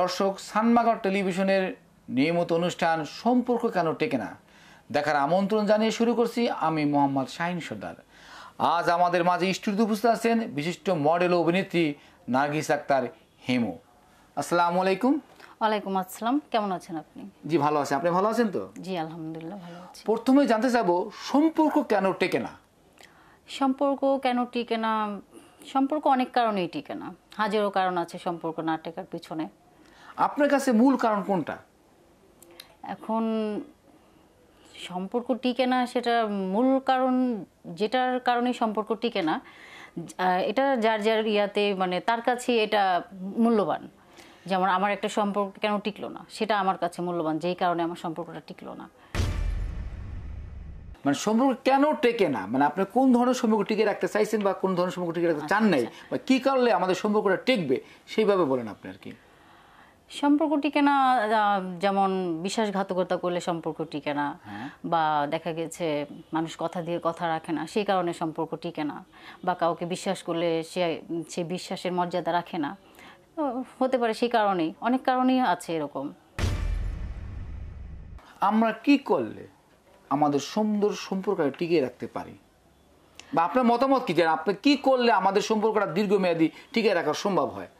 দর্শক সানমাগর টেলিভিশনের নিয়মিত অনুষ্ঠান সম্পর্ক কেন টেকে না দেখার আমন্ত্রণ জানিয়ে শুরু করছি আমি মোহাম্মদ শাহিন সর্দার আজ আমাদের মাঝে স্টুডিও উপস্থিত আছেন বিশিষ্ট মডেল অভিনেত্রী নার্গিস আক্তার হেমু আসসালামু আলাইকুম ওয়ালাইকুম আসসালাম কেমন আছেন আপনি জি ভালো আছেন আপনি ভালো আছেন তো জি আলহামদুলিল্লাহ ভালো আছি প্রথমে জানতে চাবো সম্পর্ক কেন টেকে না সম্পর্ক কেন টিকে না সম্পর্ক অনেক কারণেই টিকে না হাজারো কারণ আছে সম্পর্ক না টেকার পিছনে আপনার কাছে মূল কারণ কোনটা এখন সম্পর্ক টিকে না সেটা মূল কারণ যেটার কারণে সম্পর্ক টিকে না এটা যার যার ইয়াতে মানে তার কাছে এটা মূল্যবান যেমন আমার একটা সম্পর্ক কেন টিকলো না সেটা আমার কাছে মূল্যবান যেই কারণে আমার সম্পর্কটা টিকলো না মানে সম্পর্ক কেন টেকে না মানে আপনি কোন ধরনের সম্পর্ক টিকে রাখতে চাইছেন বা কোন ধরনের সম্পর্ক টিকে রাখতে চান আচ্ছা, নাই আচ্ছা। বা কী কারণে আমাদের সম্পর্কটা টিকবে সেইভাবে বলেন আপনি আর কি সম্পর্ক টিকে না যেমন বিশ্বাসঘাতকতা করলে সম্পর্ক টিকে না হ্যাঁ। বা দেখা গেছে মানুষ কথা দিয়ে কথা রাখে না সেই কারণে সম্পর্ক টিকে না বা কাউকে বিশ্বাস করলে সে সে বিশ্বাসের মর্যাদা রাখে না হতে পারে সেই কারণেই অনেক কারণেই আছে এরকম আমরা কি করলে আমাদের সুন্দর সম্পর্কটা টিকিয়ে রাখতে পারি বা আপনার মতামত কি জানেন আপনি কি করলে আমাদের সম্পর্কটা দীর্ঘমেয়াদী টিকিয়ে রাখা সম্ভব হয়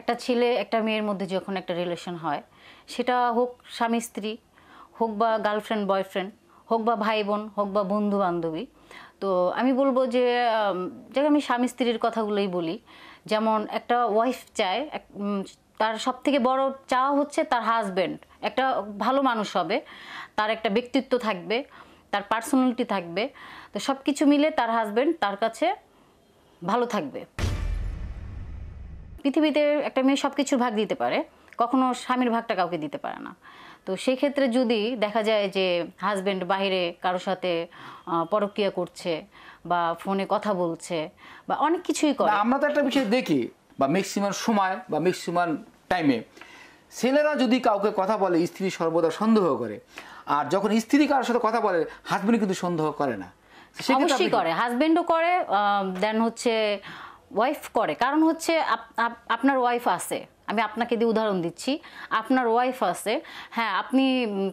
একটা ছেলে একটা মেয়ের মধ্যে যখন একটা রিলেশন হয় সেটা হোক স্বামী স্ত্রী হোক বা গার্লফ্রেন্ড বয়ফ্রেন্ড হোক বা ভাই বোন হোক বা বন্ধু বান্ধবী তো আমি বলবো যে যাকে আমি স্বামী স্ত্রীর কথাগুলোই বলি যেমন একটা ওয়াইফ চায় তার সব থেকে বড় চাওয়া হচ্ছে তার হাজব্যান্ড একটা ভালো মানুষ হবে তার একটা ব্যক্তিত্ব থাকবে তার পার্সোনালিটি থাকবে তো সব কিছু মিলে তার হাজব্যান্ড তার কাছে ভালো থাকবে পৃথিবীতে একটা মেয়ে সব কিছুর ভাগ দিতে পারে কখনো স্বামীর ভাগটা কাউকে দিতে পারে না তো সেই ক্ষেত্রে যদি দেখা যায় যে হাজব্যান্ড বাহিরে কারোর সাথে পরক্রিয়া করছে বা ফোনে কথা বলছে বা অনেক কিছুই করে আমরা তো একটা বিষয় দেখি বা ম্যাক্সিমাম সময় বা ম্যাক্সিমাম টাইমে ছেলেরা যদি কাউকে কথা বলে স্ত্রী সর্বদা সন্দেহ করে আর যখন স্ত্রী কারোর সাথে কথা বলে হাজব্যান্ড কিন্তু সন্দেহ করে না অবশ্যই করে হাজব্যান্ডও করে দেন হচ্ছে ওয়াইফ করে কারণ হচ্ছে আপনার ওয়াইফ আছে আমি আপনাকে দিয়ে উদাহরণ দিচ্ছি আপনার ওয়াইফ আছে হ্যাঁ আপনি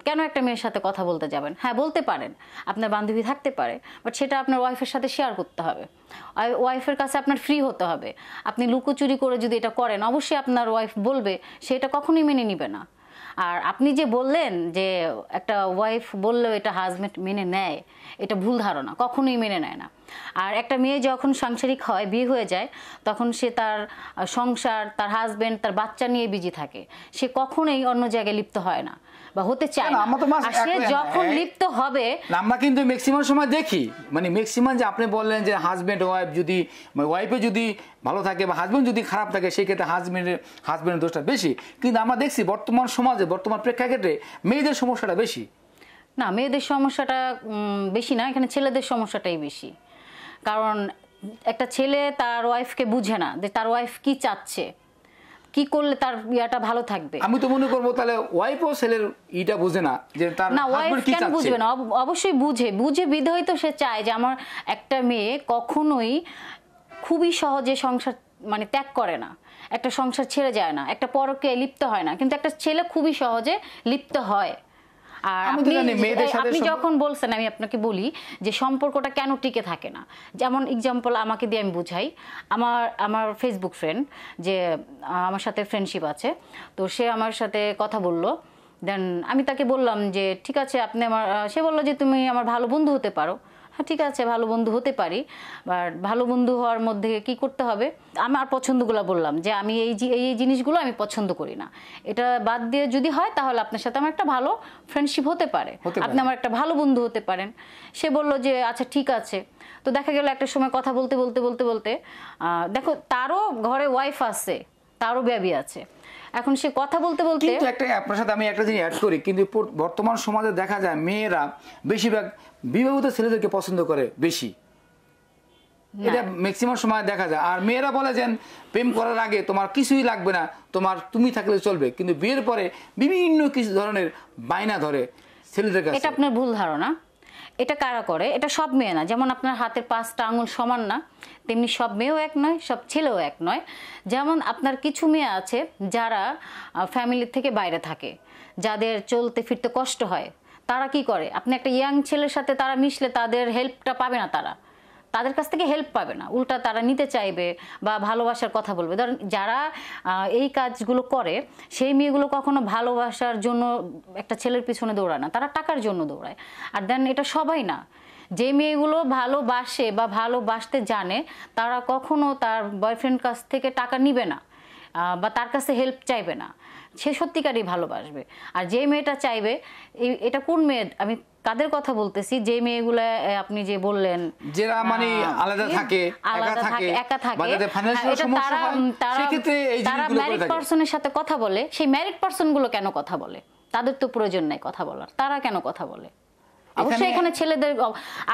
কেন একটা মেয়ের সাথে কথা বলতে যাবেন হ্যাঁ বলতে পারেন আপনার বান্ধবী থাকতে পারে বাট সেটা আপনার ওয়াইফের সাথে শেয়ার করতে হবে ওয়াইফের কাছে আপনার ফ্রি হতে হবে আপনি লুকোচুরি করে যদি এটা করেন অবশ্যই আপনার ওয়াইফ বলবে সেটা কখনোই মেনে নিবে না আর আপনি যে বললেন যে একটা ওয়াইফ বললেও এটা হাজব্যান্ড মেনে নেয় এটা ভুল ধারণা কখনোই মেনে নেয় না আর একটা মেয়ে যখন সাংসারিক হয় বিয়ে হয়ে যায় তখন সে তার সংসার তার হাজব্যান্ড তার বাচ্চা নিয়ে বিজি থাকে সে কখনোই অন্য জায়গায় লিপ্ত হয় না বা হতে চায় না আমরা তো আসলে যখন লিপ্ত হবে আমরা কিন্তু ম্যাক্সিমাম সময় দেখি মানে ম্যাক্সিমাম যে আপনি বললেন যে হাজব্যান্ড ওয়াইফ যদি ওয়াইফে মানে যদি ভালো থাকে বা হাজব্যান্ড যদি খারাপ থাকে সেই ক্ষেত্রে হাজব্যান্ডের হাজব্যান্ডের দোষটা বেশি কিন্তু আমরা দেখছি বর্তমান সমাজে বর্তমান প্রেক্ষাক্ষেত্রে মেয়েদের সমস্যাটা বেশি না মেয়েদের সমস্যাটা বেশি না এখানে ছেলেদের সমস্যাটাই বেশি কারণ একটা ছেলে তার ওয়াইফকে বুঝে না যে তার ওয়াইফ কি চাচ্ছে কি করলে তার ইয়াটা ভালো থাকবে আমি তো মনে করবো তাহলে ওয়াইফ ও ছেলের ইটা বুঝে না যে তার না ওয়াইফ কেন বুঝবে না অবশ্যই বুঝে বুঝে বিধই তো সে চায় যে আমার একটা মেয়ে কখনোই খুবই সহজে সংসার মানে ত্যাগ করে না একটা সংসার ছেড়ে যায় না একটা পরকে লিপ্ত হয় না কিন্তু একটা ছেলে খুবই সহজে লিপ্ত হয় আর আপনি যখন বলছেন আমি আপনাকে বলি যে সম্পর্কটা কেন টিকে থাকে না যেমন এক্সাম্পল আমাকে দিয়ে আমি বুঝাই আমার আমার ফেসবুক ফ্রেন্ড যে আমার সাথে ফ্রেন্ডশিপ আছে তো সে আমার সাথে কথা বললো দেন আমি তাকে বললাম যে ঠিক আছে আপনি আমার সে বললো যে তুমি আমার ভালো বন্ধু হতে পারো হ্যাঁ ঠিক আছে ভালো বন্ধু হতে পারি আর ভালো বন্ধু হওয়ার মধ্যে কি করতে হবে আমার পছন্দগুলো বললাম যে আমি এই এই জিনিসগুলো আমি পছন্দ করি না এটা বাদ দিয়ে যদি হয় তাহলে আপনার সাথে আমার একটা ভালো ফ্রেন্ডশিপ হতে পারে আপনি আমার একটা ভালো বন্ধু হতে পারেন সে বলল যে আচ্ছা ঠিক আছে তো দেখা গেল একটা সময় কথা বলতে বলতে বলতে বলতে দেখো তারও ঘরে ওয়াইফ আছে তারও ব্যবী আছে এখন সে কথা বলতে বলতে কিন্তু একটা আপনার সাথে আমি একটা জিনিস অ্যাড করি কিন্তু বর্তমান সমাজে দেখা যায় মেয়েরা বেশিরভাগ বিবাহিত ছেলেদেরকে পছন্দ করে বেশি এটা ম্যাক্সিমাম সময় দেখা যায় আর মেয়েরা বলে যে প্রেম করার আগে তোমার কিছুই লাগবে না তোমার তুমি থাকলে চলবে কিন্তু বিয়ের পরে বিভিন্ন কিছু ধরনের বায়না ধরে ছেলেদের কাছে এটা আপনার ভুল ধারণা এটা কারা করে এটা সব মেয়ে না যেমন আপনার হাতের পাঁচটা আঙুল সমান না তেমনি সব মেয়েও এক নয় সব ছেলেও এক নয় যেমন আপনার কিছু মেয়ে আছে যারা ফ্যামিলির থেকে বাইরে থাকে যাদের চলতে ফিরতে কষ্ট হয় তারা কি করে আপনি একটা ইয়াং ছেলের সাথে তারা মিশলে তাদের হেল্পটা পাবে না তারা তাদের কাছ থেকে হেল্প পাবে না উল্টা তারা নিতে চাইবে বা ভালোবাসার কথা বলবে ধরেন যারা এই কাজগুলো করে সেই মেয়েগুলো কখনো ভালোবাসার জন্য একটা ছেলের পিছনে দৌড়ায় না তারা টাকার জন্য দৌড়ায় আর দেন এটা সবাই না যে মেয়েগুলো ভালোবাসে বা ভালোবাসতে জানে তারা কখনো তার বয়ফ্রেন্ড কাছ থেকে টাকা নিবে না বা তার কাছে হেল্প চাইবে না সে সত্যিকারই ভালোবাসবে আর যে মেয়েটা চাইবে এটা কোন মেয়ে আমি তাদের কথা বলতেছি যে মেয়েগুলো আপনি যে বললেন যারা মানে আলাদা থাকে আলাদা থাকে একা থাকে হ্যাঁ, তারা ম্যারিড পার্সনের সাথে কথা বলে সেই ম্যারিড পার্সন গুলো কেন কথা বলে তাদের তো প্রয়োজন নাই কথা বলার তারা কেন কথা বলে অবশ্যই এখানে ছেলেদের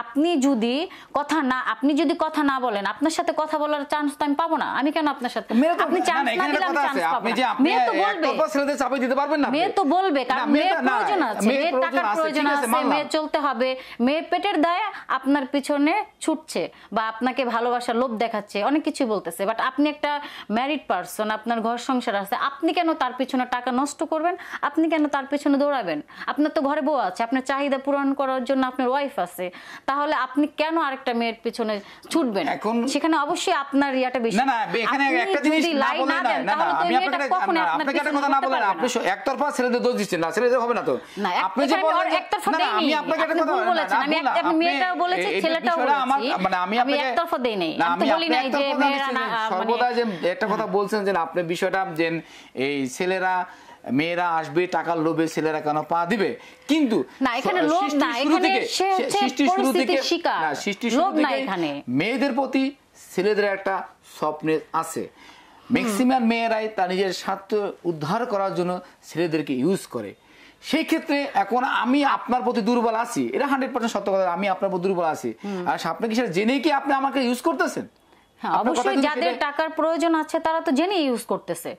আপনি যদি কথা না আপনি যদি কথা না বলেন আপনার সাথে কথা বলার চান্স তো আমি পাবো না আমি কেন আপনার সাথে আপনি চান্স না দিলে আমি চান্স পাবো মেয়ে তো বলবে ছেলেদের চাপে দিতে পারবেন না মেয়ে তো বলবে কারণ মেয়ের প্রয়োজন আছে মেয়ের টাকার প্রয়োজন আছে মেয়ে চলতে হবে মেয়ে পেটের দায়ে আপনার পিছনে ছুটছে বা আপনাকে ভালোবাসার লোভ দেখাচ্ছে অনেক কিছু বলতেছে বাট আপনি একটা ম্যারিড পারসন আপনার ঘর সংসার আছে আপনি কেন তার পিছনে টাকা নষ্ট করবেন আপনি কেন তার পিছনে দৌড়াবেন আপনার তো ঘরে বউ আছে আপনার চাহিদা পূরণ করা করার জন্য আপনার ওয়াইফ আছে তাহলে আপনি কেন আরেকটা মেয়ের পিছনে ছুটবেন এখন সেখানে অবশ্যই আপনার ইয়াটা বেশি না না এখানে একটা জিনিস না বলে না তাহলে কখনো একটা কথা না বলেন আপনি দোষ দিচ্ছেন না হবে না তো আপনি যে বলেন আমি আপনাকে একটা কথা আমি একটা মেয়েটাও বলেছি ছেলেটাও বলেছি মানে আমি আপনাকে আমি বলি নাই যে মেয়েরা না সর্বদা মানে- যে একটা কথা বলছেন যে আপনি বিষয়টা যে এই ছেলেরা মেয়েরা আসবে টাকার লোভে ছেলেরা কেন পা দিবে কিন্তু মেয়েদের প্রতি ছেলেদের একটা স্বপ্নে আছে ম্যাক্সিমাম মেয়েরাই তার নিজের স্বার্থ উদ্ধার করার জন্য ছেলেদেরকে ইউজ করে সেই ক্ষেত্রে এখন আমি আপনার প্রতি দুর্বল আছি এটা হান্ড্রেড পার্সেন্ট সত্য কথা আমি আপনার প্রতি দুর্বল আছি আর আপনি কি সেটা জেনে কি আপনি আমাকে ইউজ করতেছেন হ্যাঁ, অবশ্যই যাদের টাকার প্রয়োজন আছে তারা তো জেনে ইউজ করতেছে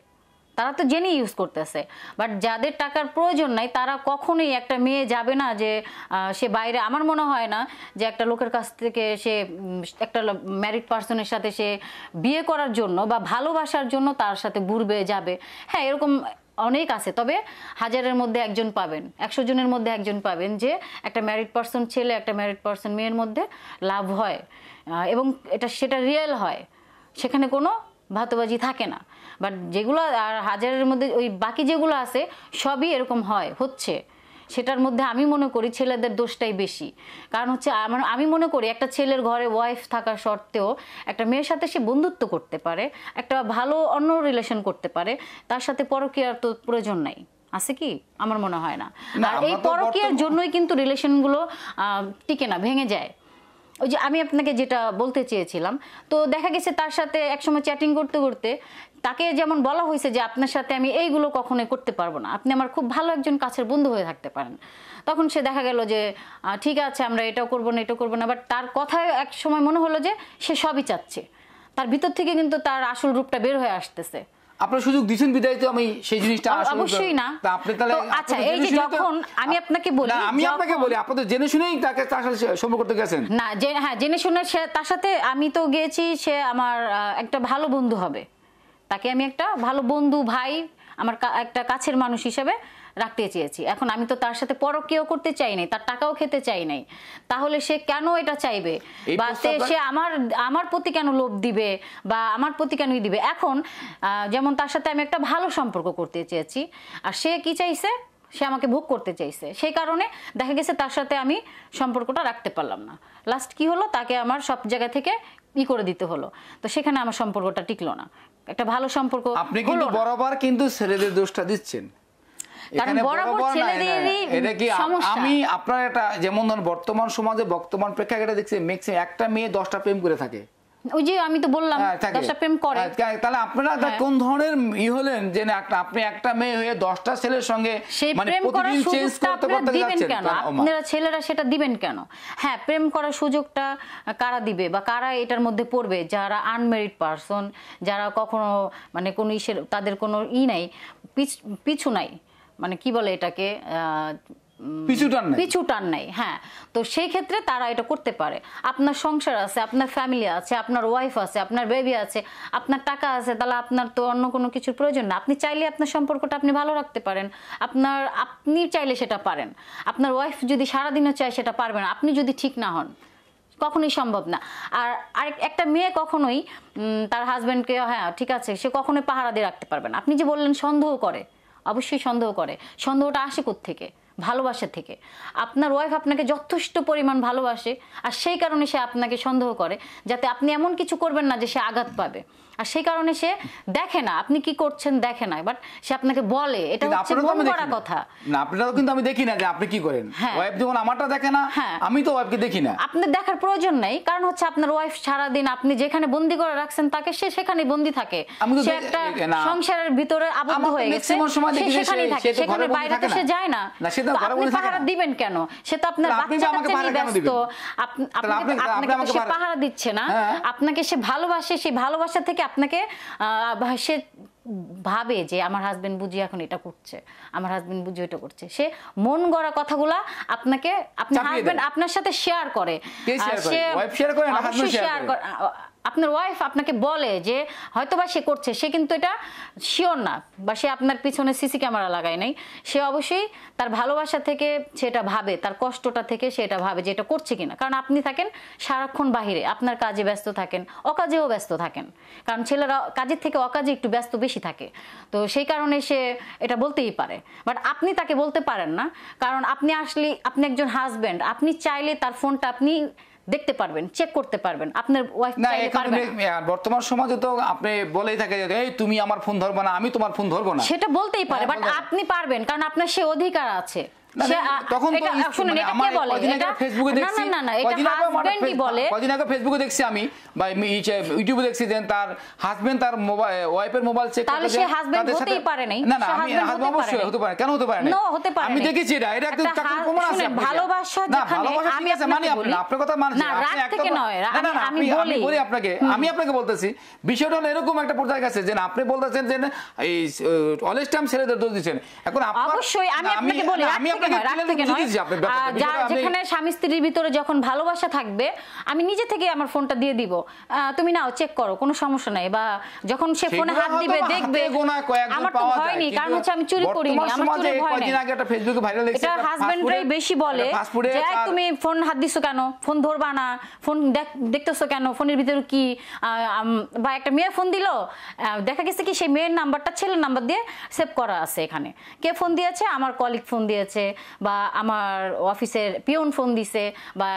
তারা তো জেনে ইউজ করতেছে বাট যাদের টাকার প্রয়োজন নাই তারা কখনোই একটা মেয়ে যাবে না যে সে বাইরে আমার মনে হয় না যে একটা লোকের কাছ থেকে সে একটা ম্যারিড পার্সনের সাথে সে বিয়ে করার জন্য বা ভালোবাসার জন্য তার সাথে ঘুরবে যাবে হ্যাঁ এরকম অনেক আছে তবে হাজারের মধ্যে একজন পাবেন একশো জনের মধ্যে একজন পাবেন যে একটা ম্যারিড পার্সন ছেলে একটা ম্যারিড পার্সন মেয়ের মধ্যে লাভ হয় এবং এটা সেটা রিয়েল হয় সেখানে কোনো ভাতবাজি থাকে না বাট যেগুলো আর হাজারের মধ্যে ওই বাকি যেগুলো আছে সবই এরকম হয় হচ্ছে সেটার মধ্যে আমি মনে করি ছেলেদের দোষটাই বেশি কারণ হচ্ছে আমার মানে আমি মনে করি একটা ছেলের ঘরে ওয়াইফ থাকা সত্ত্বেও একটা মেয়ের সাথে সে বন্ধুত্ব করতে পারে একটা ভালো অন্য রিলেশন করতে পারে তার সাথে পরকীয়ার তো প্রয়োজন নাই আছে কি আমার মনে হয় না আর এই পরকীয়ার জন্যই কিন্তু রিলেশনগুলো টিকে না ভেঙে যায় ওই যে আমি আপনাকে যেটা বলতে চেয়েছিলাম তো দেখা গেছে তার সাথে একসময় চ্যাটিং করতে করতে তাকে যেমন বলা হয়েছে যে আপনার সাথে আমি এইগুলো কখনোই করতে পারবো না আপনি আমার খুব ভালো একজন কাছের বন্ধু হয়ে থাকতে পারেন তখন সে দেখা গেল যে ঠিক আছে আমরা এটাও করবো না এটাও করবো না বাট তার কথায় এক সময় মনে হলো যে সে সবই চাচ্ছে তার ভিতর থেকে কিন্তু তার আসল রূপটা বের হয়ে আসতেছে আপনার সুযোগ দিছেন বিদায় তো আমি সেই জিনিসটা অবশ্যই না আপনি তাহলে আচ্ছা এই যে যখন আমি আপনাকে বলি না আমি আপনাকে বলি আপনি তো জেনে শুনেই তাকে তার সাথে সম্পর্ক করতে গেছেন না যে হ্যাঁ জেনে শুনে সে তার সাথে আমি তো গিয়েছি সে আমার একটা ভালো বন্ধু হবে তাকে আমি একটা ভালো বন্ধু ভাই আমার একটা কাছের মানুষ হিসেবে রাখতে চেয়েছি এখন আমি তো তার সাথে কেউ করতে চাই নাই তার টাকাও খেতে চাই নাই তাহলে সে কেন এটা চাইবে বা সে আমার আমার প্রতি কেন লোভ দিবে বা আমার প্রতি কেনই দিবে এখন যেমন তার সাথে আমি একটা ভালো সম্পর্ক করতে চেয়েছি আর সে কি চাইছে সে আমাকে ভোগ করতে চাইছে সেই কারণে দেখা গেছে তার সাথে আমি সম্পর্কটা রাখতে পারলাম না লাস্ট কি হলো তাকে আমার সব জায়গা থেকে ই করে দিতে হলো তো সেখানে আমার সম্পর্কটা টিকলো না একটা ভালো সম্পর্ক আপনি কিন্তু বরাবর কিন্তু ছেলেদের দোষটা দিচ্ছেন যেমন বর্তমান সমাজে বর্তমান একটা মেয়ে দশটা প্রেম করে থাকে ওই যে আমি তো বললাম হ্যাঁ, প্রেম করে হ্যাঁ, তাহলে আপনারা হ্যাঁ। কোন হলেন যে একটা আপনি একটা মেয়ে হয়ে দশটা ছেলের সঙ্গে মানে কেন ছেলেরা সেটা দিবেন কেন হ্যাঁ প্রেম করার সুযোগটা কারা দিবে বা কারা এটার মধ্যে পড়বে যারা আনমেরিড পার্সন যারা কখনো মানে কোনো ইসের তাদের কোনো ই নাই পিছু নাই মানে কি বলে এটাকে পিছুটান নাই পিছুটান নাই হ্যাঁ তো সেই ক্ষেত্রে তারা এটা করতে পারে আপনার সংসার আছে আপনার ফ্যামিলি আছে আপনার ওয়াইফ আছে আপনার বেবি আছে আপনার টাকা আছে তাহলে আপনার তো অন্য কোনো কিছুর প্রয়োজন না আপনি চাইলে আপনার সম্পর্কটা আপনি ভালো রাখতে পারেন আপনার আপনি চাইলে সেটা পারেন আপনার ওয়াইফ যদি সারাদিনও চায় সেটা পারবেন আপনি যদি ঠিক না হন কখনোই সম্ভব না আর আরেক একটা মেয়ে কখনোই তার হাজব্যান্ডকে হ্যাঁ ঠিক আছে সে কখনোই পাহারা দিয়ে রাখতে পারবে না আপনি যে বললেন সন্দেহ করে অবশ্যই সন্দেহ করে সন্দেহটা আসে থেকে ভালোবাসা থেকে আপনার ওয়াইফ আপনাকে যথেষ্ট পরিমাণ ভালোবাসে আর সেই কারণে সে আপনাকে সন্দেহ করে যাতে আপনি এমন কিছু করবেন না যে সে আঘাত পাবে আর সেই কারণে সে দেখে না আপনি কি করছেন দেখে না বাট সে আপনাকে বলে এটা হচ্ছে মন করা কথা না আপনারাও কিন্তু আমি দেখি না যে আপনি কি করেন ওয়াইফ হ্যাঁ। যখন আমারটা দেখে না হ্যাঁ। আমি তো ওয়াইফকে দেখি না আপনি দেখার প্রয়োজন নাই কারণ হচ্ছে আপনার ওয়াইফ সারা দিন আপনি যেখানে বন্দি করে রাখছেন তাকে সে সেখানেই বন্দি থাকে সে একটা সংসারের ভিতরে আবদ্ধ হয়ে গেছে সে সেখানেই থাকে সেখানে বাইরে তো সে যায় না আপনি পাহারা দিবেন কেন সে তো আপনার বাচ্চা আমাকে পাহারা কাচ্চা নিয়ে আপনি আপনাকে সে পাহারা দিচ্ছে না হ্যাঁ। আপনাকে সে ভালোবাসে সেই ভালোবাসা থেকে কি আপনাকে সে ভাবে যে আমার হাজব্যান্ড বুঝি এখন এটা করছে আমার হাজব্যান্ড বুঝি এটা করছে সে মন গড়া কথাগুলো আপনাকে আপনার হাজব্যান্ড আপনার সাথে শেয়ার করে শেয়ার করে শেয়ার করে আপনার ওয়াইফ আপনাকে বলে যে হয়তো বা সে করছে সে কিন্তু এটা শিওর না বা সে আপনার পিছনে সিসি ক্যামেরা লাগায় নাই সে অবশ্যই তার ভালোবাসা থেকে সেটা ভাবে তার কষ্টটা থেকে সেটা ভাবে যে এটা করছে কিনা কারণ আপনি থাকেন সারাক্ষণ বাহিরে আপনার কাজে ব্যস্ত থাকেন অকাজেও ব্যস্ত থাকেন কারণ ছেলেরা কাজের থেকে অকাজে একটু ব্যস্ত বেশি থাকে তো সেই কারণে সে এটা বলতেই পারে বাট আপনি তাকে বলতে পারেন না কারণ আপনি আসলে আপনি একজন হাজব্যান্ড আপনি চাইলে তার ফোনটা আপনি দেখতে পারবেন চেক করতে পারবেন আপনার ওয়াইফ না বর্তমান সমাজে তো আপনি বলেই থাকে যে এই তুমি আমার ফোন ধরবে না আমি তোমার ফোন ধরবো না সেটা বলতেই পারে হ্যাঁ, বাট আপনি পারবেন কারণ আপনার সে অধিকার আছে আমি আপনি আপনাকে বলতেছি বিষয়টা এরকম একটা পর্যায়ে গেছে যে আপনি বলতেছেন যে এই অলেজ টাইম ছেলেদের দোষ দিচ্ছেন এখন অবশ্যই আমি আপনাকে বলি আমি যেখানে স্বামী স্ত্রীর ভিতরে যখন ভালোবাসা থাকবে আমি নিজে থেকে আমার ফোনটা দিয়ে দিব তুমি নাও চেক করো কোনো সমস্যা নাই বা যখন সে ফোনে হাত দিবে দেখবে আমার তো হয়নি কারণ হচ্ছে আমি চুরি করিনি এটা হাজবেন্ডরাই বেশি বলে তুমি ফোন হাত দিছো কেন ফোন ধরবা না ফোন দেখতেছো কেন ফোনের ভিতরে কি বা একটা মেয়ে ফোন দিল দেখা গেছে কি সেই মেয়ের নাম্বারটা ছেলের নাম্বার দিয়ে সেভ করা আছে এখানে কে ফোন দিয়েছে আমার কলিগ ফোন দিয়েছে বা আমার অফিসের পিয়ন ফোন দিছে বা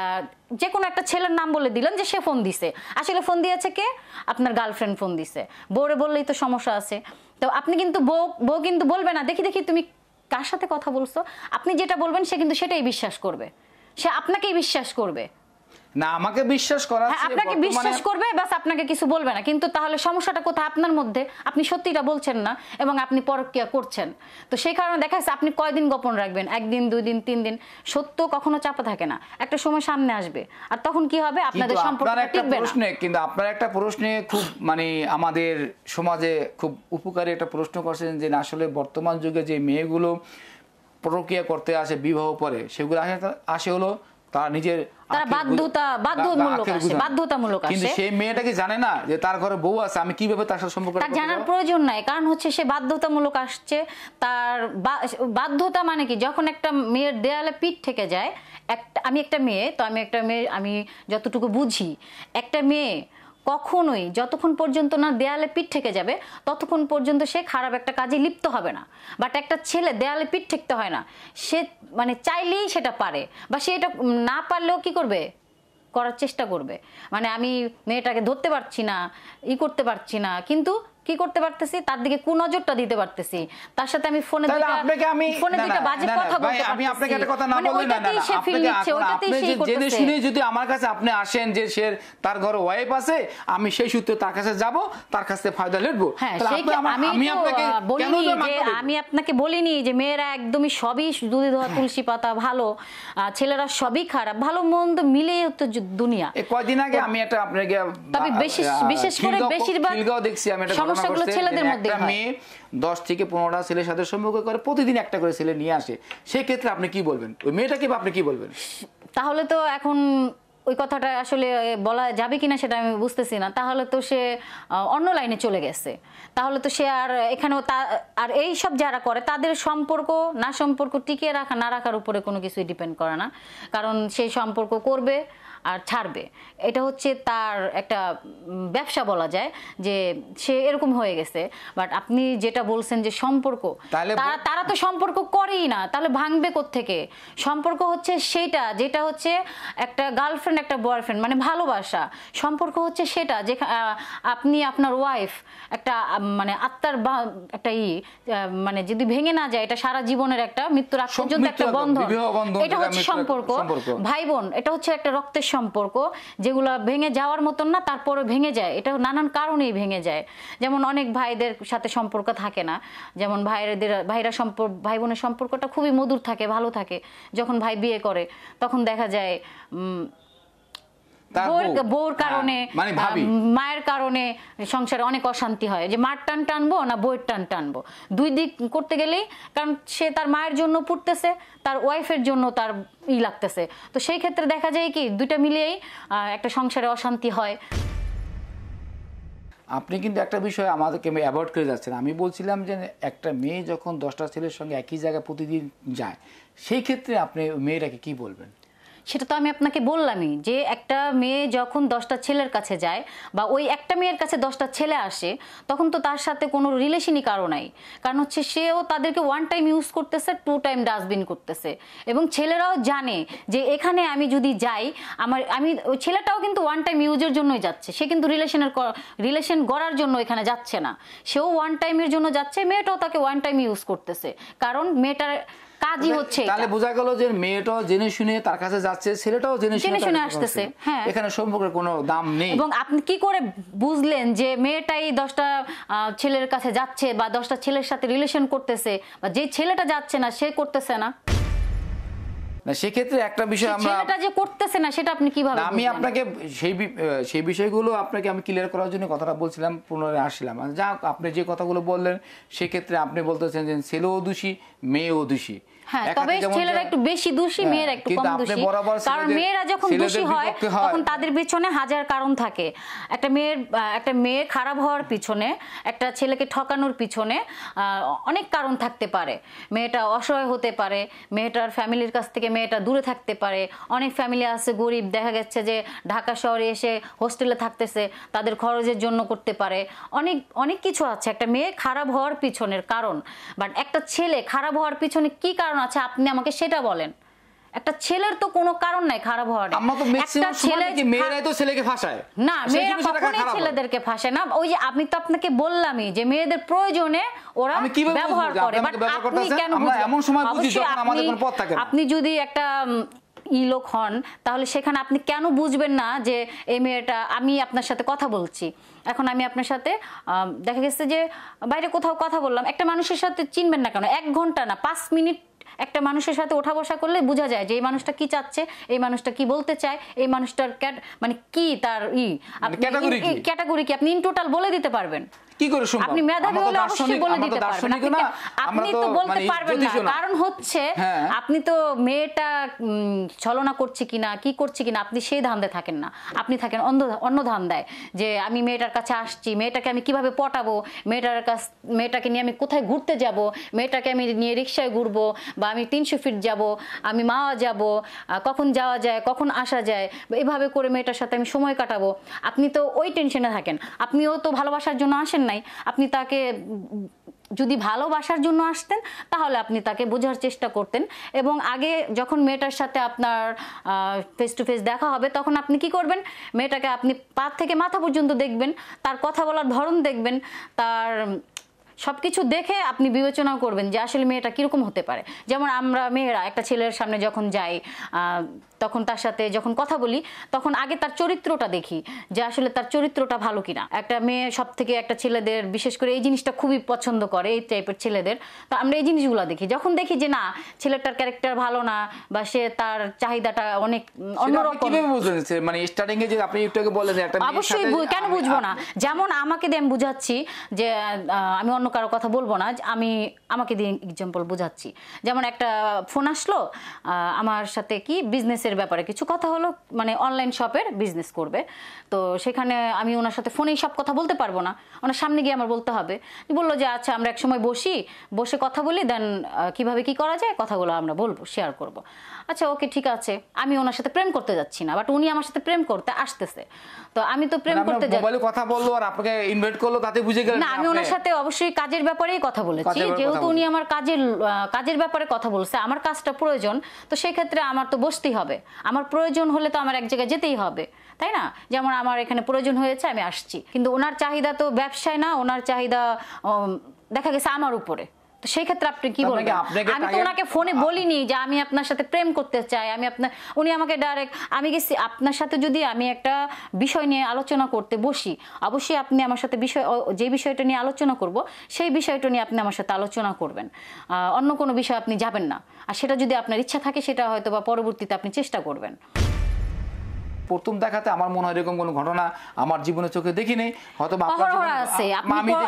যে কোনো একটা ছেলের নাম বলে দিলেন যে সে ফোন দিছে আসলে ফোন দিয়েছে কে আপনার গার্লফ্রেন্ড ফোন দিছে বউরে বললেই তো সমস্যা আছে তো আপনি কিন্তু বউ বউ কিন্তু বলবে না দেখি দেখি তুমি কার সাথে কথা বলছো আপনি যেটা বলবেন সে কিন্তু সেটাই বিশ্বাস করবে সে আপনাকেই বিশ্বাস করবে না আমাকে বিশ্বাস করা হ্যাঁ, আপনাকে বিশ্বাস করবে বাস আপনাকে কিছু বলবে না কিন্তু তাহলে সমস্যাটা কোথায় আপনার মধ্যে আপনি সত্যিটা বলছেন না এবং আপনি পরক্রিয়া করছেন তো সেই কারণে দেখা যাচ্ছে আপনি কয়দিন গোপন রাখবেন একদিন দুই দিন তিন দিন সত্য কখনো চাপা থাকে না একটা সময় সামনে আসবে আর তখন কি হবে আপনাদের সম্পর্ক টিকবে না কিন্তু আপনার একটা প্রশ্নে খুব মানে আমাদের সমাজে খুব উপকারী একটা প্রশ্ন করছেন যে আসলে বর্তমান যুগে যে মেয়েগুলো প্রক্রিয়া করতে আসে বিবাহ পরে সেগুলো আসে আসে হলো তারা নিজের তারা বাধ্যতা বাধ্যমূলক আসে বাধ্যতামূলক আসে কিন্তু সেই মেয়েটা কি জানে না যে তার ঘরে বউ আছে আমি কিভাবে তার সাথে সম্পর্ক তার জানার প্রয়োজন নাই কারণ হচ্ছে সে বাধ্যতামূলক আসছে তার বাধ্যতা মানে কি যখন একটা মেয়ের দেয়ালে পিঠ থেকে যায় একটা আমি একটা মেয়ে তো আমি একটা মেয়ে আমি যতটুকু বুঝি একটা মেয়ে কখনোই যতক্ষণ পর্যন্ত না দেয়ালে পিঠ ঠেকে যাবে ততক্ষণ পর্যন্ত সে খারাপ একটা কাজে লিপ্ত হবে না বাট একটা ছেলে দেয়ালে পিঠ ঠেকতে হয় না সে মানে চাইলেই সেটা পারে বা সে এটা না পারলেও কি করবে করার চেষ্টা করবে মানে আমি মেয়েটাকে ধরতে পারছি না ই করতে পারছি না কিন্তু কি করতে পারতেছি তার দিকে কোন নজরটা দিতে পারতেছি তার সাথে আমি ফোনে আপনাকে আমি ফোনে দুটো বাজে কথা বলতে আমি আপনাকে একটা কথা না মানে বলি না সে ফিল নিচ্ছে ওইটাতেই সে করতেছে জেনে শুনে যদি আমার কাছে আপনি আসেন যে সে তার ঘরে ওয়াইফ আছে আমি সেই সূত্রে তার কাছে যাব তার কাছে ফায়দা লুটবো হ্যাঁ, আমি আমি আপনাকে বলিনি যে আমি আপনাকে বলিনি যে মেয়েরা একদমই সবই দুধে ধোয়া হ্যাঁ। তুলসী পাতা ভালো ছেলেরা সবই খারাপ ভালো মন্দ মিলে তো দুনিয়া কয়দিন আগে আমি একটা আপনাকে তবে বিশেষ বিশেষ করে বেশিরভাগ দেখছি আমি একটা সমস্যাগুলো ছেলেদের মধ্যে একটা মেয়ে 10 থেকে 15টা ছেলের সাথে সম্পর্ক করে প্রতিদিন একটা করে ছেলে নিয়ে আসে সেই ক্ষেত্রে আপনি কি বলবেন ওই মেয়েটাকে আপনি কি বলবেন তাহলে তো এখন ওই কথাটা আসলে বলা যাবে কিনা সেটা আমি বুঝতেছি না তাহলে তো সে অন্য লাইনে চলে গেছে তাহলে তো সে আর এখানেও তা আর এই সব যারা করে তাদের সম্পর্ক না সম্পর্ক টিকিয়ে রাখা না রাখার উপরে কোনো কিছুই ডিপেন্ড করে না কারণ সেই সম্পর্ক করবে আর ছাড়বে এটা হচ্ছে তার একটা ব্যবসা বলা যায় যে সে এরকম হয়ে গেছে বাট আপনি যেটা বলছেন যে সম্পর্ক তারা তো সম্পর্ক করেই না তাহলে ভাঙবে থেকে সম্পর্ক হচ্ছে সেটা যেটা হচ্ছে একটা গার্লফ্রেন্ড একটা বয়ফ্রেন্ড মানে ভালোবাসা সম্পর্ক হচ্ছে সেটা যে আপনি আপনার ওয়াইফ একটা মানে আত্মার বা একটা ই মানে যদি ভেঙে না যায় এটা সারা জীবনের একটা মৃত্যুর আগ একটা বন্ধন এটা হচ্ছে সম্পর্ক ভাই বোন এটা হচ্ছে একটা রক্তের সম্পর্ক যেগুলো ভেঙে যাওয়ার মতন না তারপরে ভেঙে যায় এটা নানান কারণেই ভেঙে যায় যেমন অনেক ভাইদের সাথে সম্পর্ক থাকে না যেমন ভাইদের ভাইরা সম্পর্ক ভাই বোনের সম্পর্কটা খুবই মধুর থাকে ভালো থাকে যখন ভাই বিয়ে করে তখন দেখা যায় বউর হ্যাঁ, কারণে মানে মায়ের কারণে সংসারে অনেক অশান্তি হয় যে মার টান টানবো না বউয়ের টান টানবো দুই দিক করতে গেলেই কারণ সে তার মায়ের জন্য পুড়তেছে তার ওয়াইফের জন্য তার ই লাগতেছে তো সেই ক্ষেত্রে দেখা যায় কি দুইটা মিলিয়েই একটা সংসারে অশান্তি হয় আপনি কিন্তু একটা বিষয় আমাদেরকে অ্যাভয়েড করে যাচ্ছেন আমি বলছিলাম যে একটা মেয়ে যখন দশটা ছেলের সঙ্গে একই জায়গায় প্রতিদিন যায় সেই ক্ষেত্রে আপনি মেয়েটাকে কি বলবেন সেটা তো আমি আপনাকে বললামই যে একটা মেয়ে যখন দশটা ছেলের কাছে যায় বা ওই একটা মেয়ের কাছে দশটা ছেলে আসে তখন তো তার সাথে কোনো রিলেশনই কারো নাই কারণ হচ্ছে সেও তাদেরকে ওয়ান টাইম ইউজ করতেছে টু টাইম ডাস্টবিন করতেছে এবং ছেলেরাও জানে যে এখানে আমি যদি যাই আমার আমি ওই ছেলেটাও কিন্তু ওয়ান টাইম ইউজের জন্যই যাচ্ছে সে কিন্তু রিলেশনের রিলেশন গড়ার জন্য এখানে যাচ্ছে না সেও ওয়ান টাইমের জন্য যাচ্ছে মেয়েটাও তাকে ওয়ান টাইম ইউজ করতেছে কারণ মেয়েটার কাজই মানে হচ্ছে তাহলে বোঝা গেল যে মেয়েটাও জেনে শুনে তার কাছে যাচ্ছে ছেলেটাও জেনে শুনে আসতেছে হ্যাঁ এখানে সম্পর্কের কোনো দাম নেই এবং আপনি কি করে বুঝলেন যে মেয়েটাই দশটা ছেলের কাছে যাচ্ছে বা দশটা ছেলের সাথে রিলেশন করতেছে বা যে ছেলেটা যাচ্ছে না সে করতেছে না না সেক্ষেত্রে একটা বিষয় আমরা সেটা যে করতেছে না সেটা আপনি কিভাবে আমি আপনাকে সেই সেই বিষয়গুলো আপনাকে আমি ক্লিয়ার করার জন্য কথাটা বলছিলাম পুনরায় আসলাম আচ্ছা, যা আপনি যে কথাগুলো বললেন সেক্ষেত্রে আপনি বলতেছেন যে ছেলেও দোষী মেয়েও দোষী হ্যাঁ, হ্যাঁ, তাদের পিছনে হাজার কারণ থাকে একটা মেয়ের একটা মেয়ে খারাপ হওয়ার পিছনে একটা ছেলেকে ঠকানোর পিছনে অনেক কারণ থাকতে পারে মেয়েটা অসহায় হতে পারে মেয়েটার ফ্যামিলির কাছ থেকে মেয়েটা দূরে থাকতে পারে অনেক ফ্যামিলি আছে গরিব দেখা গেছে যে ঢাকা শহরে এসে হোস্টেলে থাকতেছে তাদের খরচের জন্য করতে পারে অনেক অনেক কিছু আছে একটা মেয়ে খারাপ হওয়ার পিছনের কারণ বাট একটা ছেলে খারাপ হওয়ার পিছনে কি কারণ আছে আপনি আমাকে সেটা বলেন একটা ছেলের তো কোনো কারণ নাই খারাপ হওয়ার আমরা ছেলে মেয়েরাই তো ছেলেকে ফাঁসায় না মেয়েরা কখনোই ছেলেদেরকে ফাঁসে না ওই যে আমি তো আপনাকে বললামই যে মেয়েদের প্রয়োজনে ওরা ব্যবহার করে আপনি কেন এমন সময় বুঝি যখন আমাদের কোনো পথ থাকে না আপনি যদি একটা ইলোক হন তাহলে সেখানে আপনি কেন বুঝবেন না যে এই মেয়েটা আমি আপনার সাথে কথা বলছি এখন আমি আপনার সাথে দেখা গেছে যে বাইরে কোথাও কথা বললাম একটা মানুষের সাথে চিনবেন না কেন এক ঘন্টা না পাঁচ মিনিট একটা মানুষের সাথে ওঠা বসা করলে বোঝা যায় যে এই মানুষটা কি চাচ্ছে এই মানুষটা কি বলতে চায় এই মানুষটার মানে কি তার ই ক্যাটাগরি মানে কি আপনি ইন টোটাল বলে দিতে পারবেন কি করে সম্ভব আপনি মেধাবী হলে অবশ্যই বলে দিতে পারবেন আপনি তো বলতে মানে পারবেন না কারণ হচ্ছে হ্যাঁ। আপনি তো মেয়েটা ছলনা করছে কিনা কি করছে কিনা আপনি সেই ধান্দে থাকেন না আপনি থাকেন অন্য অন্য ধান্দায় যে আমি মেয়েটার কাছে আসছি মেয়েটাকে আমি কিভাবে পটাবো মেয়েটার কাছ মেয়েটাকে নিয়ে আমি কোথায় ঘুরতে যাব মেয়েটাকে আমি নিয়ে রিক্সায় ঘুরবো বা আমি তিনশো ফিট যাব আমি মাওয়া যাব কখন যাওয়া যায় কখন আসা যায় এভাবে করে মেয়েটার সাথে আমি সময় কাটাবো আপনি তো ওই টেনশনে থাকেন আপনিও তো ভালোবাসার জন্য আসেন নাই আপনি তাকে যদি ভালোবাসার জন্য আসতেন তাহলে আপনি তাকে বোঝার চেষ্টা করতেন এবং আগে যখন মেয়েটার সাথে আপনার ফেস টু ফেস দেখা হবে তখন আপনি কি করবেন মেয়েটাকে আপনি পা থেকে মাথা পর্যন্ত দেখবেন তার কথা বলার ধরন দেখবেন তার সব কিছু দেখে আপনি বিবেচনা করবেন যে আসলে মেয়েটা কীরকম হতে পারে যেমন আমরা মেয়েরা একটা ছেলের সামনে যখন যাই তখন তার সাথে যখন কথা বলি তখন আগে তার চরিত্রটা দেখি যে আসলে তার চরিত্রটা ভালো কিনা একটা মেয়ে সব থেকে একটা ছেলেদের বিশেষ করে এই জিনিসটা খুবই পছন্দ করে এই টাইপের ছেলেদের তো আমরা এই জিনিসগুলো দেখি যখন দেখি যে না ছেলেটার ক্যারেক্টার ভালো না বা সে তার চাহিদাটা অনেক অন্যরকম মানে অবশ্যই কেন বুঝবো না যেমন আমাকে দিয়ে আমি বুঝাচ্ছি যে আমি অন্য কারো কথা বলবো না আমি আমাকে দিয়ে এক্সাম্পল বুঝাচ্ছি যেমন একটা ফোন আসলো আমার সাথে কি বিজনেসের এর ব্যাপারে কিছু কথা হলো মানে অনলাইন শপের বিজনেস করবে তো সেখানে আমি ওনার সাথে ফোনেই সব কথা বলতে পারবো না ওনার সামনে গিয়ে আমার বলতে হবে বললো যে আচ্ছা আমরা একসময় বসি বসে কথা বলি দেন কিভাবে কি করা যায় কথাগুলো আমরা বলবো শেয়ার করব আচ্ছা ওকে ঠিক আছে আমি ওনার সাথে প্রেম করতে যাচ্ছি না বাট উনি আমার সাথে প্রেম করতে আসতেছে তো আমি তো প্রেম মানে করতে যাচ্ছি কথা বললো আর আপনাকে ইনভাইট করলো তাতে বুঝে গেলেন না আমি ওনার সাথে অবশ্যই কাজের ব্যাপারেই কথা বলেছি যেহেতু উনি আমার কাজের কাজের ব্যাপারে কথা বলছে আমার কাজটা প্রয়োজন তো সেই ক্ষেত্রে আমার তো বসতেই হবে হবে আমার প্রয়োজন হলে তো আমার এক জায়গায় যেতেই হবে তাই না যেমন আমার এখানে প্রয়োজন হয়েছে আমি আসছি কিন্তু ওনার চাহিদা তো ব্যবসায় না ওনার চাহিদা দেখা গেছে আমার উপরে তো সেই ক্ষেত্রে আপনি কি মানে বলবেন আমি তো ওনাকে ফোনে বলিনি যে আমি আপনার সাথে প্রেম করতে চাই আমি আপনার উনি আমাকে ডাইরেক্ট আমি গেছি আপনার সাথে যদি আমি একটা বিষয় নিয়ে আলোচনা করতে বসি অবশ্যই আপনি আমার সাথে বিষয় যে বিষয়টা নিয়ে আলোচনা করব সেই বিষয়টা নিয়ে আপনি আমার সাথে আলোচনা করবেন অন্য কোনো বিষয় আপনি যাবেন না আর সেটা যদি আপনার ইচ্ছা থাকে সেটা হয়তো বা পরবর্তীতে আপনি চেষ্টা করবেন প্রথম দেখাতে আমার মনে হয় এরকম কোন ঘটনা আমার জীবনে চোখে দেখি নেই হয়তো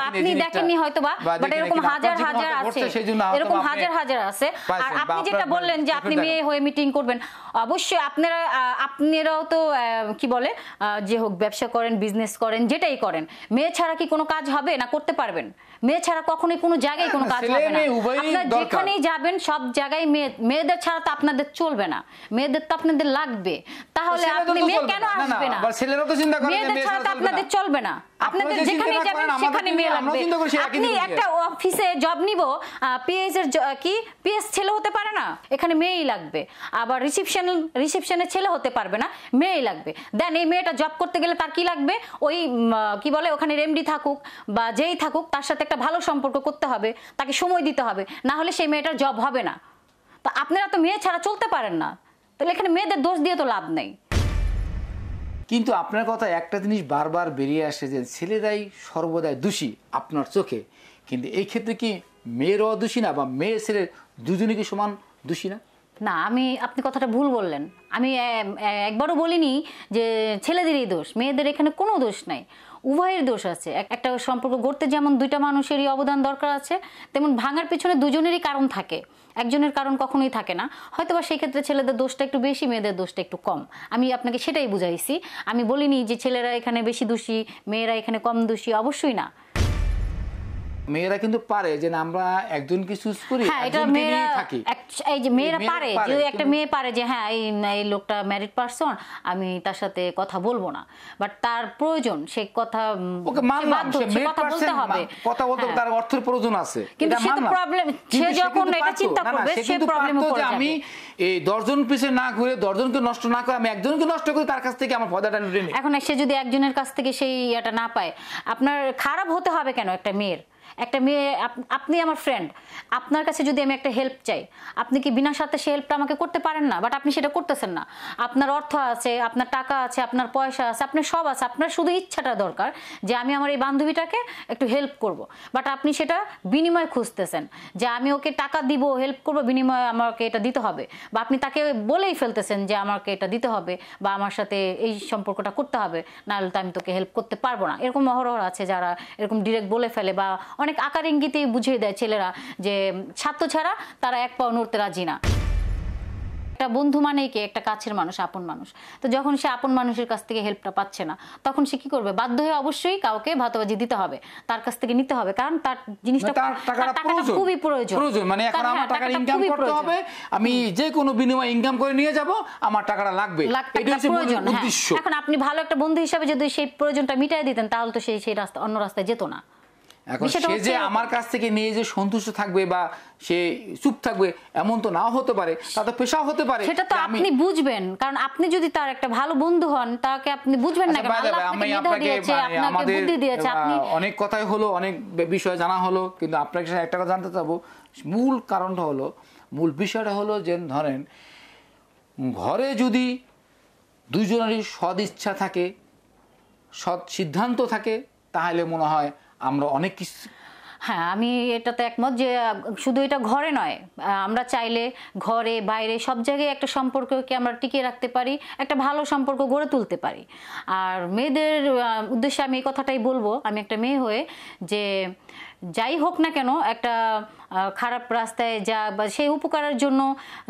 আপনি দেখেননি হয়তো বা বাট এরকম হাজার হাজার আছে এরকম হাজার হাজার আছে আর আপনি যেটা বললেন যে আপনি মেয়ে হয়ে মিটিং করবেন অবশ্যই আপনারা আপনারাও তো কি বলে যে হোক ব্যবসা করেন বিজনেস করেন যেটাই করেন মেয়ে ছাড়া কি কোনো কাজ হবে না করতে পারবেন মেয়ে ছাড়া কখনোই কোনো জায়গায় কোনো কাজ হবে না আপনারা যেখানেই যাবেন সব জায়গায় মেয়ে মেয়েদের ছাড়া তো আপনাদের চলবে না মেয়েদের তো আপনাদের লাগবে তাহলে আপনি মেয়ে কেন আসবে না ছেলেরা তো চিন্তা করে মেয়েদের ছাড়া তো আপনাদের চলবে না আপনাদের যেখানেই যাবেন সেখানে মেয়ে লাগবে আপনি একটা অফিসে জব নিব পিএস এর কি পিএস ছেলে হতে পারে না এখানে মেয়েই লাগবে আবার রিসেপশন রিসেপশনে ছেলে হতে পারবে না মেয়েই লাগবে দেন এই মেয়েটা জব করতে গেলে তার কি লাগবে ওই কি বলে ওখানে রেমডি থাকুক বা যেই থাকুক তার সাথে একটা ভালো সম্পর্ক করতে হবে তাকে সময় দিতে হবে না হলে সেই মেয়েটার জব হবে না তা আপনারা তো মেয়ে ছাড়া চলতে পারেন না তাহলে এখানে মেয়েদের দোষ দিয়ে তো লাভ নেই কিন্তু আপনার কথা একটা জিনিস বারবার বেরিয়ে আসে যে ছেলেরাই সর্বদাই দোষী আপনার চোখে কিন্তু এই ক্ষেত্রে কি মেয়েরও দোষী না বা মেয়ে ছেলে দুজনে কি সমান দোষী না না আমি আপনি কথাটা ভুল বললেন আমি একবারও বলিনি যে ছেলেদেরই দোষ মেয়েদের এখানে কোনো দোষ নাই উভয়ের দোষ আছে একটা সম্পর্ক গড়তে যেমন দুইটা মানুষেরই অবদান দরকার আছে তেমন ভাঙার পিছনে দুজনেরই কারণ থাকে একজনের কারণ কখনোই থাকে না হয়তো বা সেই ক্ষেত্রে ছেলেদের দোষটা একটু বেশি মেয়েদের দোষটা একটু কম আমি আপনাকে সেটাই বুঝাইছি আমি বলিনি যে ছেলেরা এখানে বেশি দোষী মেয়েরা এখানে কম দোষী অবশ্যই না মেয়েরা কিন্তু পারে যে আমরা কি চুজ করি হ্যাঁ, এই যে মেয়েরা পারে যে একটা মেয়ে পারে যে হ্যাঁ এই এই লোকটা ম্যারিড পারসন আমি তার সাথে কথা বলবো না বাট তার প্রয়োজন সে কথা ওকে মানলাম সে হবে কথা বলতে হ্যাঁ। তার অর্থের প্রয়োজন আছে কিন্তু সে তো প্রবলেম সে যখন এটা চিন্তা করবে সে প্রবলেমে পড়ে যাবে আমি এই পিছে না ঘুরে 10 নষ্ট না করে আমি একজনকে নষ্ট করে তার কাছ থেকে আমার ফাদারটা এখন সে যদি একজনের কাছ থেকে সেই এটা না পায় আপনার খারাপ হতে হবে কেন একটা মেয়ের একটা মেয়ে আপনি আমার ফ্রেন্ড আপনার কাছে যদি আমি একটা হেল্প চাই আপনি কি বিনা সাথে সে হেল্পটা আমাকে করতে পারেন না বাট আপনি সেটা করতেছেন না আপনার অর্থ আছে আপনার টাকা আছে আপনার পয়সা আছে আপনার সব আছে আপনার শুধু ইচ্ছাটা দরকার যে আমি আমার এই বান্ধবীটাকে একটু হেল্প করব। বাট আপনি সেটা বিনিময় খুঁজতেছেন যে আমি ওকে টাকা দিব হেল্প করব বিনিময়ে আমাকে এটা দিতে হবে বা আপনি তাকে বলেই ফেলতেছেন যে আমাকে এটা দিতে হবে বা আমার সাথে এই সম্পর্কটা করতে হবে নাহলে তো আমি তোকে হেল্প করতে পারবো না এরকম অহরহর আছে যারা এরকম ডিরেক্ট বলে ফেলে বা অনেক আকার ইঙ্গিতেই বুঝিয়ে দেয় ছেলেরা যে ছাত্র ছাড়া তারা এক পাও নড়তে রাজি না একটা বন্ধু মানেই কি একটা কাছের মানুষ আপন মানুষ তো যখন সে আপন মানুষের কাছ থেকে হেল্পটা পাচ্ছে না তখন সে কি করবে বাধ্য হয়ে অবশ্যই কাউকে ভাতবাজি দিতে হবে তার কাছ থেকে নিতে হবে কারণ তার জিনিসটা মানে খুবই প্রয়োজন প্রয়োজন মানে এখন আমার হ্যাঁ, টাকার ইনকাম করতে হবে আমি যে কোনো বিনিময়ে ইনকাম করে নিয়ে যাব আমার টাকাটা লাগবে এটা হচ্ছে হ্যাঁ। উদ্দেশ্য এখন আপনি ভালো একটা বন্ধু হিসেবে যদি সেই প্রয়োজনটা মিটাই দিতেন তাহলে তো সেই সেই রাস্তা অন্য রাস্তায় যেত না এখন সে যে আমার কাছ থেকে নিয়ে যে সন্তুষ্ট থাকবে বা সে চুপ থাকবে এমন তো নাও হতে পারে তা তো পেশাও হতে পারে সেটা তো আপনি বুঝবেন কারণ আপনি যদি তার একটা ভালো বন্ধু হন তাকে আপনি বুঝবেন না আচ্ছা, আল্লাহ আপনাকে দিয়েছে দিয়েছে আপনাকে বুদ্ধি আপনি অনেক কথাই হলো অনেক বিষয় জানা হলো কিন্তু আপনার কাছে একটা কথা জানতে চাবো মূল কারণটা হলো মূল বিষয়টা হলো যে ধরেন ঘরে যদি দুজনেরই সদ ইচ্ছা থাকে সৎ সিদ্ধান্ত থাকে তাহলে মনে হয় আমরা অনেক কিছু হ্যাঁ আমি এটাতে একমত যে শুধু এটা ঘরে নয় আমরা চাইলে ঘরে বাইরে সব জায়গায় একটা সম্পর্ককে আমরা টিকিয়ে রাখতে পারি একটা ভালো সম্পর্ক গড়ে তুলতে পারি আর মেয়েদের উদ্দেশ্যে আমি এই কথাটাই বলবো আমি একটা মেয়ে হয়ে যে যাই হোক না কেন একটা খারাপ রাস্তায় যা বা সেই উপকারের জন্য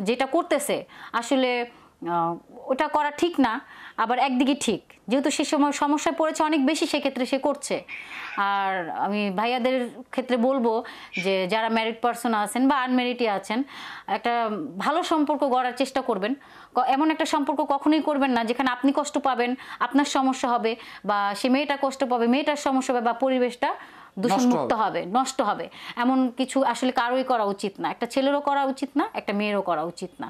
যেটা করতেছে আসলে ওটা করা ঠিক না আবার একদিকে ঠিক যেহেতু সে সময় সমস্যায় পড়েছে অনেক বেশি সেক্ষেত্রে সে করছে আর আমি ভাইয়াদের ক্ষেত্রে বলবো যে যারা ম্যারিড পার্সন আছেন বা আনম্যারিডই আছেন একটা ভালো সম্পর্ক গড়ার চেষ্টা করবেন এমন একটা সম্পর্ক কখনোই করবেন না যেখানে আপনি কষ্ট পাবেন আপনার সমস্যা হবে বা সে মেয়েটা কষ্ট পাবে মেয়েটার সমস্যা হবে বা পরিবেশটা দূষণমুক্ত হবে নষ্ট হবে এমন কিছু আসলে কারোই করা উচিত না একটা ছেলেরও করা উচিত না একটা মেয়েরও করা উচিত না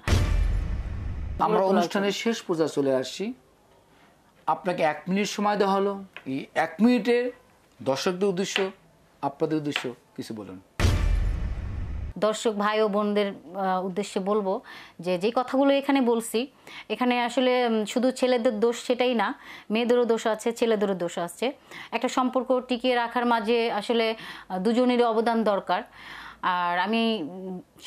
আমরা অনুষ্ঠানের শেষ পূজা চলে আসছি আপনাকে এক মিনিট সময় দেওয়া হলো এই এক মিনিটের দর্শকদের উদ্দেশ্য আপনাদের উদ্দেশ্য কিছু বলুন দর্শক ভাই ও বোনদের উদ্দেশ্যে বলবো যে যে কথাগুলো এখানে বলছি এখানে আসলে শুধু ছেলেদের দোষ সেটাই না মেয়েদেরও দোষ আছে ছেলেদেরও দোষ আছে একটা সম্পর্ক টিকিয়ে রাখার মাঝে আসলে দুজনেরই অবদান দরকার আর আমি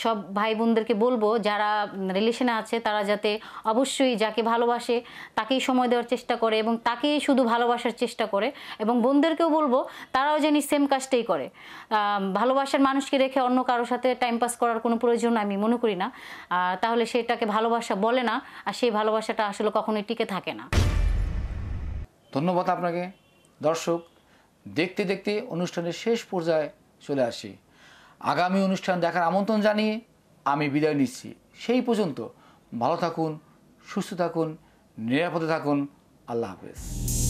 সব ভাই বোনদেরকে বলবো যারা রিলেশনে আছে তারা যাতে অবশ্যই যাকে ভালোবাসে তাকেই সময় দেওয়ার চেষ্টা করে এবং তাকেই শুধু ভালোবাসার চেষ্টা করে এবং বোনদেরকেও বলবো তারাও যেন সেম কাজটাই করে ভালোবাসার মানুষকে রেখে অন্য কারোর সাথে টাইম পাস করার কোনো প্রয়োজন আমি মনে করি না তাহলে সেটাকে ভালোবাসা বলে না আর সেই ভালোবাসাটা আসলে কখনোই টিকে থাকে না ধন্যবাদ আপনাকে দর্শক দেখতে দেখতে অনুষ্ঠানের শেষ পর্যায়ে চলে আসি আগামী অনুষ্ঠান দেখার আমন্ত্রণ জানিয়ে আমি বিদায় নিচ্ছি সেই পর্যন্ত ভালো থাকুন সুস্থ থাকুন নিরাপদে থাকুন আল্লাহ হাফেজ